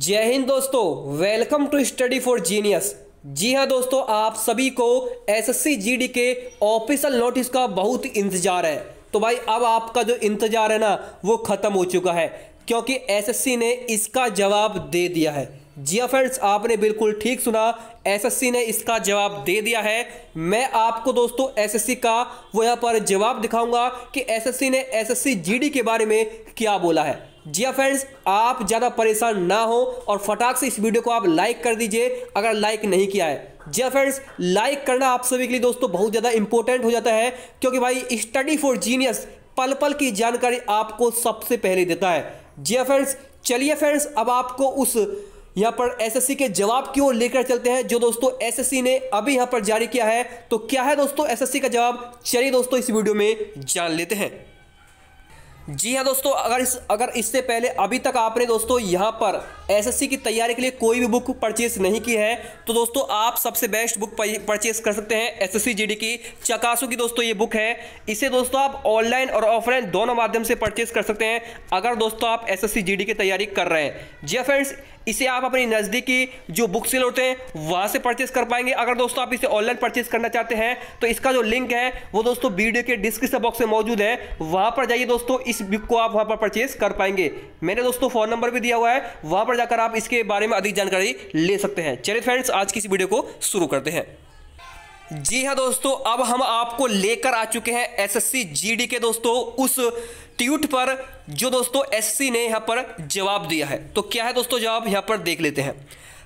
जय हिंद दोस्तों welcome to study for genius जी हाँ दोस्तों आप सभी को एसएससी जीडी के ऑफिशियल नोटिस का बहुत इंतजार है तो भाई अब आपका जो इंतजार है ना वो ख़त्म हो चुका है क्योंकि एसएससी ने इसका जवाब दे दिया है जी हाँ फ्रेंड्स आपने बिल्कुल ठीक सुना एसएससी ने इसका जवाब दे दिया है मैं आपको दोस्तों एसएससी का वो यहाँ पर जवाब दिखाऊंगा कि एसएससी ने एसएससी जीडी के बारे में क्या बोला है जी फ्रेंड्स हाँ आप ज़्यादा परेशान ना हो और फटाक से इस वीडियो को आप लाइक कर दीजिए अगर लाइक नहीं किया है जी फ्रेंड्स हाँ लाइक करना आप सभी के लिए दोस्तों बहुत ज़्यादा इंपॉर्टेंट हो जाता है क्योंकि भाई स्टडी फॉर जीनियस पल पल की जानकारी आपको सबसे पहले देता है जी फ्रेंड्स हाँ चलिए फ्रेंड्स अब आपको उस यहाँ पर एसएससी के जवाब की ओर लेकर चलते हैं जो दोस्तों एसएससी ने अभी यहाँ पर जारी किया है तो क्या है दोस्तों एसएससी का जवाब चलिए दोस्तों इस वीडियो में जान लेते हैं जी हाँ दोस्तों अगर इस अगर इससे पहले अभी तक आपने दोस्तों यहाँ पर एसएससी की तैयारी के लिए कोई भी बुक परचेस नहीं की है तो दोस्तों आप सबसे बेस्ट बुक परचेस कर सकते हैं एसएससी जीडी की चकासू की दोस्तों ये बुक है इसे दोस्तों आप ऑनलाइन और ऑफलाइन दोनों माध्यम से परचेस कर सकते हैं अगर दोस्तों आप एस एस की तैयारी कर रहे हैं जी फ्रेंड्स हाँ इसे आप अपनी नज़दीकी जो बुक सेल होते हैं वहाँ से परचेस कर पाएंगे अगर दोस्तों आप इसे ऑनलाइन परचेस करना चाहते हैं तो इसका जो लिंक है वो दोस्तों वीडियो के डिस्क्रिप्शन बॉक्स में मौजूद है वहाँ पर जाइए दोस्तों इस बुक को आप वहाँ पर परचेस कर पाएंगे मैंने दोस्तों फ़ोन नंबर भी दिया हुआ है वहाँ पर जाकर आप इसके बारे में अधिक जानकारी ले सकते हैं चलिए फ्रेंड्स आज की इस वीडियो को शुरू करते हैं जी हाँ दोस्तों अब हम आपको लेकर आ चुके हैं एसएससी जीडी के दोस्तों उस ट्यूट पर जो दोस्तों एससी ने यहाँ पर जवाब दिया है तो क्या है दोस्तों जवाब यहाँ पर देख लेते हैं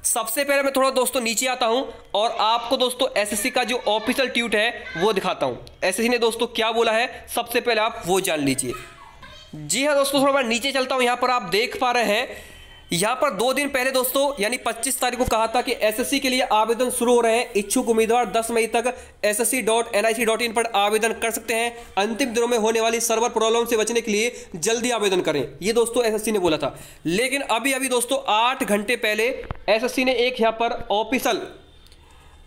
सबसे पहले मैं थोड़ा दोस्तों नीचे आता हूं और आपको दोस्तों एसएससी का जो ऑफिशियल ट्यूट है वो दिखाता हूं एसएससी ने दोस्तों क्या बोला है सबसे पहले आप वो जान लीजिए जी हाँ दोस्तों थोड़ा मैं नीचे चलता हूं यहाँ पर आप देख पा रहे हैं यहाँ पर दो दिन पहले दोस्तों यानी 25 तारीख को कहा था कि एसएससी के लिए आवेदन शुरू हो रहे हैं इच्छुक उम्मीदवार 10 मई तक ssc.nic.in पर आवेदन कर सकते हैं अंतिम दिनों में होने वाली सर्वर प्रॉब्लम से बचने के लिए जल्दी आवेदन करें ये दोस्तों एसएससी ने बोला था लेकिन अभी अभी दोस्तों आठ घंटे पहले एस ने एक यहाँ पर ऑफिसल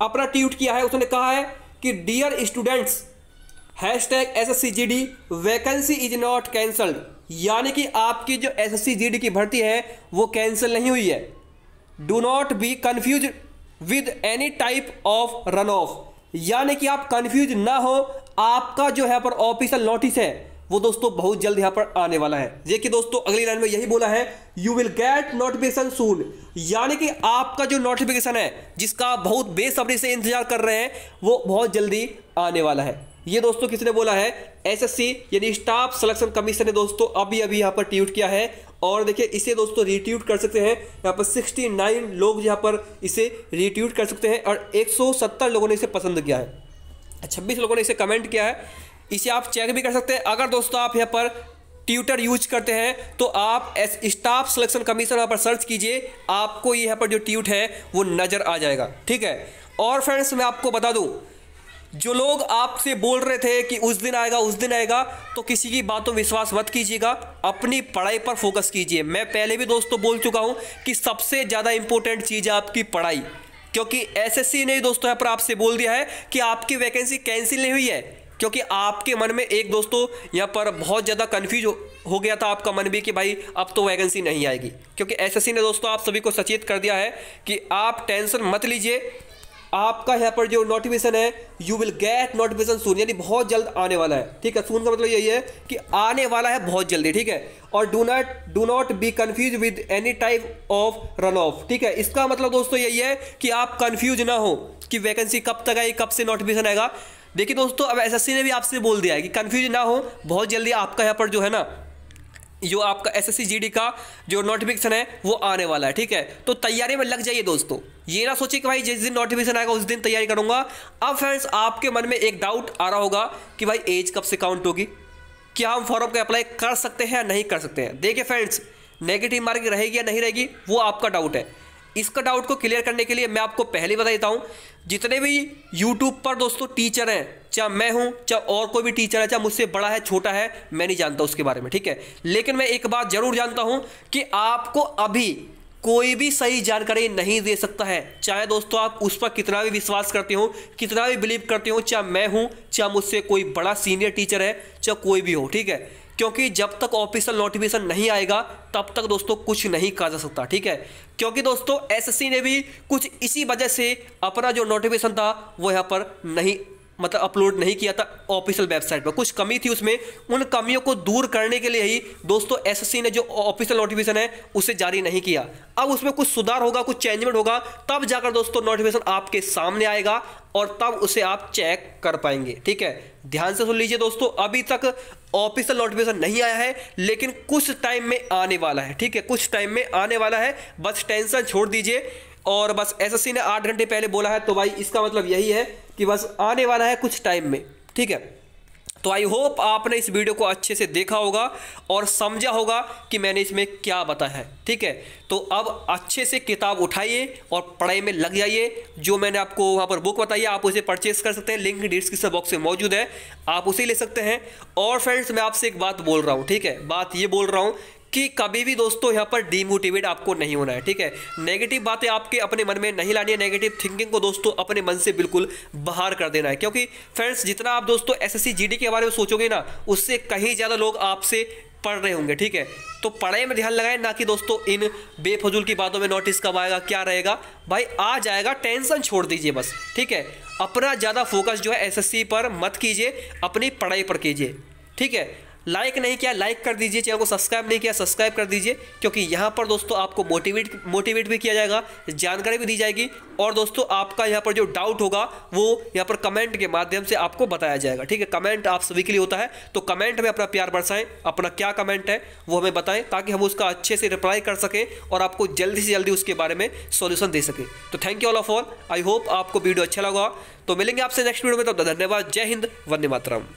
अपना ट्वीट किया है उसने कहा है कि dear students hashtag S S C G D vacancy is not cancelled यानी कि आपकी जो S S C G D की भर्ती है वो कैंसिल नहीं हुई है do not be confuse with any type of run off यानी कि आप कन्फ्यूज ना हो आपका जो है पर ऑफिशियल नोटिस है वो दोस्तों बहुत जल्द यहाँ पर आने वाला है देखिए दोस्तों अगली लाइन में यही बोला है you will get notification soon यानी कि आपका जो नोटिफिकेशन है जिसका आप बहुत बेसब्री से इंतजार कर रहे हैं वो बहुत जल्दी आने वाला है ये दोस्तों किसने बोला है एसएससी यानी स्टाफ सिलेक्शन कमीशन ने दोस्तों अभी अभी यहाँ पर ट्वीट किया है और देखिए इसे दोस्तों रिट्यूट कर सकते हैं यहाँ पर 69 लोग यहाँ पर इसे रिट्यूट कर सकते हैं और 170 लोगों ने इसे पसंद किया है 26 लोगों ने इसे कमेंट किया है इसे आप चेक भी कर सकते हैं अगर दोस्तों आप यहाँ पर ट्यूटर यूज करते हैं तो आप एस स्टाफ सिलेक्शन कमीशन यहाँ पर सर्च कीजिए आपको यहाँ पर जो ट्वीट है वो नज़र आ जाएगा ठीक है और फ्रेंड्स मैं आपको बता दूँ जो लोग आपसे बोल रहे थे कि उस दिन आएगा उस दिन आएगा तो किसी की बातों विश्वास मत कीजिएगा अपनी पढ़ाई पर फोकस कीजिए मैं पहले भी दोस्तों बोल चुका हूँ कि सबसे ज़्यादा इंपॉर्टेंट चीज़ है आपकी पढ़ाई क्योंकि एसएससी ने दोस्तों यहाँ पर आपसे बोल दिया है कि आपकी वैकेंसी कैंसिल नहीं हुई है क्योंकि आपके मन में एक दोस्तों यहाँ पर बहुत ज़्यादा कन्फ्यूज हो, हो गया था आपका मन भी कि भाई अब तो वैकेंसी नहीं आएगी क्योंकि एसएससी ने दोस्तों आप सभी को सचेत कर दिया है कि आप टेंशन मत लीजिए आपका यहाँ पर जो नोटिफिकेशन है you will get notification soon यानी बहुत जल्द आने वाला है ठीक है सून का मतलब यही है कि आने वाला है बहुत जल्दी ठीक है और do not do not be confuse with any type of run off ठीक है इसका मतलब दोस्तों यही है कि आप कन्फ्यूज ना हो कि वैकेंसी कब तक आई कब से नोटिफिकेशन आएगा देखिए दोस्तों अब एसएससी ने भी आपसे बोल दिया है कि कन्फ्यूज ना हो बहुत जल्दी आपका यहाँ पर जो है ना जो आपका एस एस का जो नोटिफिकेशन है वो आने वाला है ठीक है तो तैयारी में लग जाइए दोस्तों ये ना सोचिए कि भाई जिस दिन नोटिफिकेशन आएगा उस दिन तैयारी करूंगा अब फ्रेंड्स आपके मन में एक डाउट आ रहा होगा कि भाई एज कब से काउंट होगी क्या हम फॉर्म का अप्लाई कर सकते हैं या नहीं कर सकते हैं देखिए फ्रेंड्स नेगेटिव मार्किंग रहेगी या नहीं रहेगी वो आपका डाउट है इसका डाउट को क्लियर करने के लिए मैं आपको पहले बता देता हूँ जितने भी यूट्यूब पर दोस्तों टीचर हैं चाहे मैं हूँ चाहे और कोई भी टीचर है चाहे मुझसे बड़ा है छोटा है मैं नहीं जानता उसके बारे में ठीक है लेकिन मैं एक बात ज़रूर जानता हूँ कि आपको अभी कोई भी सही जानकारी नहीं दे सकता है चाहे दोस्तों आप उस पर कितना भी विश्वास करते हो कितना भी बिलीव करते हो चाहे मैं हूँ चाहे मुझसे कोई बड़ा सीनियर टीचर है चाहे कोई भी हो ठीक है क्योंकि जब तक ऑफिशियल नोटिफिकेशन नहीं आएगा तब तक दोस्तों कुछ नहीं कहा जा सकता ठीक है क्योंकि दोस्तों एसएससी ने भी कुछ इसी वजह से अपना जो नोटिफिकेशन था वो यहाँ पर नहीं मतलब अपलोड नहीं किया था ऑफिशियल वेबसाइट पर कुछ कमी थी उसमें उन कमियों को दूर करने के लिए ही दोस्तों एसएससी ने जो ऑफिशियल नोटिफिकेशन है उसे जारी नहीं किया अब उसमें कुछ सुधार होगा कुछ चेंजमेंट होगा तब जाकर दोस्तों नोटिफिकेशन आपके सामने आएगा और तब उसे आप चेक कर पाएंगे ठीक है ध्यान से सुन लीजिए दोस्तों अभी तक ऑफिशियल नोटिफिकेशन नहीं आया है लेकिन कुछ टाइम में आने वाला है ठीक है कुछ टाइम में आने वाला है बस टेंशन छोड़ दीजिए और बस एसएससी ने आठ घंटे पहले बोला है तो भाई इसका मतलब यही है कि बस आने वाला है कुछ टाइम में ठीक है तो आई होप आपने इस वीडियो को अच्छे से देखा होगा और समझा होगा कि मैंने इसमें क्या बताया है ठीक है तो अब अच्छे से किताब उठाइए और पढ़ाई में लग जाइए जो मैंने आपको वहाँ पर बुक बताई है आप उसे परचेस कर सकते हैं लिंक डिस्क्रिप्शन बॉक्स में मौजूद है आप उसे ले सकते हैं और फ्रेंड्स मैं आपसे एक बात बोल रहा हूँ ठीक है बात ये बोल रहा हूँ कि कभी भी दोस्तों यहाँ पर डीमोटिवेट आपको नहीं होना है ठीक है नेगेटिव बातें आपके अपने मन में नहीं लानी है नेगेटिव थिंकिंग को दोस्तों अपने मन से बिल्कुल बाहर कर देना है क्योंकि फ्रेंड्स जितना आप दोस्तों एसएससी जीडी के बारे में सोचोगे ना उससे कहीं ज़्यादा लोग आपसे पढ़ रहे होंगे ठीक है तो पढ़ाई में ध्यान लगाएं ना कि दोस्तों इन बेफजूल की बातों में नोटिस कब आएगा क्या रहेगा भाई आ जाएगा टेंशन छोड़ दीजिए बस ठीक है अपना ज़्यादा फोकस जो है एसएससी पर मत कीजिए अपनी पढ़ाई पर कीजिए ठीक है लाइक नहीं किया लाइक कर दीजिए चैनल को सब्सक्राइब नहीं किया सब्सक्राइब कर दीजिए क्योंकि यहाँ पर दोस्तों आपको मोटिवेट मोटिवेट भी किया जाएगा जानकारी भी दी जाएगी और दोस्तों आपका यहाँ पर जो डाउट होगा वो यहाँ पर कमेंट के माध्यम से आपको बताया जाएगा ठीक है कमेंट आप सभी के लिए होता है तो कमेंट में अपना प्यार बरसाएं अपना क्या कमेंट है वो हमें बताएं ताकि हम उसका अच्छे से रिप्लाई कर सकें और आपको जल्दी से जल्दी उसके बारे में सोल्यूशन दे सकें तो thank you all of all I hope आपको वीडियो अच्छा लगा तो मिलेंगे आपसे नेक्स्ट वीडियो में तब तो धन्यवाद जय हिंद वंदे मातरम